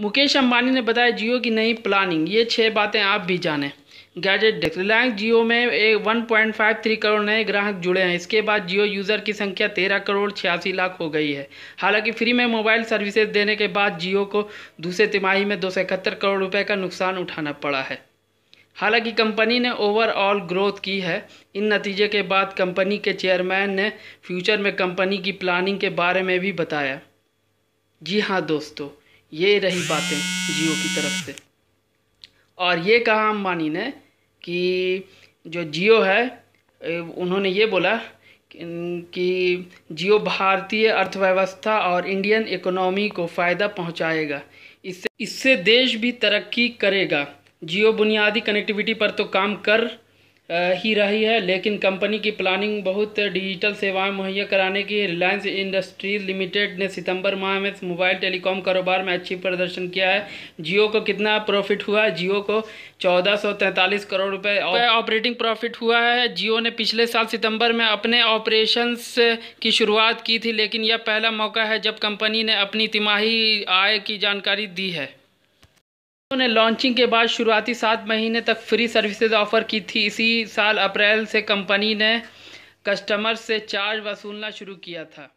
मुकेश अंबानी ने बताया जियो की नई प्लानिंग ये छः बातें आप भी जानें गैजेट डेस्क रिलायंस जियो में एक 1.53 करोड़ नए ग्राहक जुड़े हैं इसके बाद जियो यूज़र की संख्या 13 करोड़ छियासी लाख हो गई है हालांकि फ्री में मोबाइल सर्विसेज देने के बाद जियो को दूसरे तिमाही में दो करोड़ रुपये का नुकसान उठाना पड़ा है हालांकि कंपनी ने ओवरऑल ग्रोथ की है इन नतीजे के बाद कंपनी के चेयरमैन ने फ्यूचर में कंपनी की प्लानिंग के बारे में भी बताया जी हाँ दोस्तों ये रही बातें जियो की तरफ से और ये कहा अम्बानी ने कि जो जियो है उन्होंने ये बोला कि जियो भारतीय अर्थव्यवस्था और इंडियन इकोनॉमी को फ़ायदा पहुंचाएगा इससे इससे देश भी तरक्की करेगा जियो बुनियादी कनेक्टिविटी पर तो काम कर ही रही है लेकिन कंपनी की प्लानिंग बहुत डिजिटल सेवाएं मुहैया कराने की रिलायंस इंडस्ट्रीज लिमिटेड ने सितंबर माह में मोबाइल टेलीकॉम कारोबार में अच्छी प्रदर्शन किया है जियो को कितना प्रॉफिट हुआ है जियो को चौदह सौ तैंतालीस करोड़ रुपए ऑपरेटिंग प्रॉफिट हुआ है जियो ने पिछले साल सितंबर में अपने ऑपरेशन की शुरुआत की थी लेकिन यह पहला मौका है जब कंपनी ने अपनी तिमाही आय की जानकारी दी है उन्होंने लॉन्चिंग के बाद शुरुआती सात महीने तक फ्री सर्विसेज ऑफर की थी इसी साल अप्रैल से कंपनी ने कस्टमर से चार्ज वसूलना शुरू किया था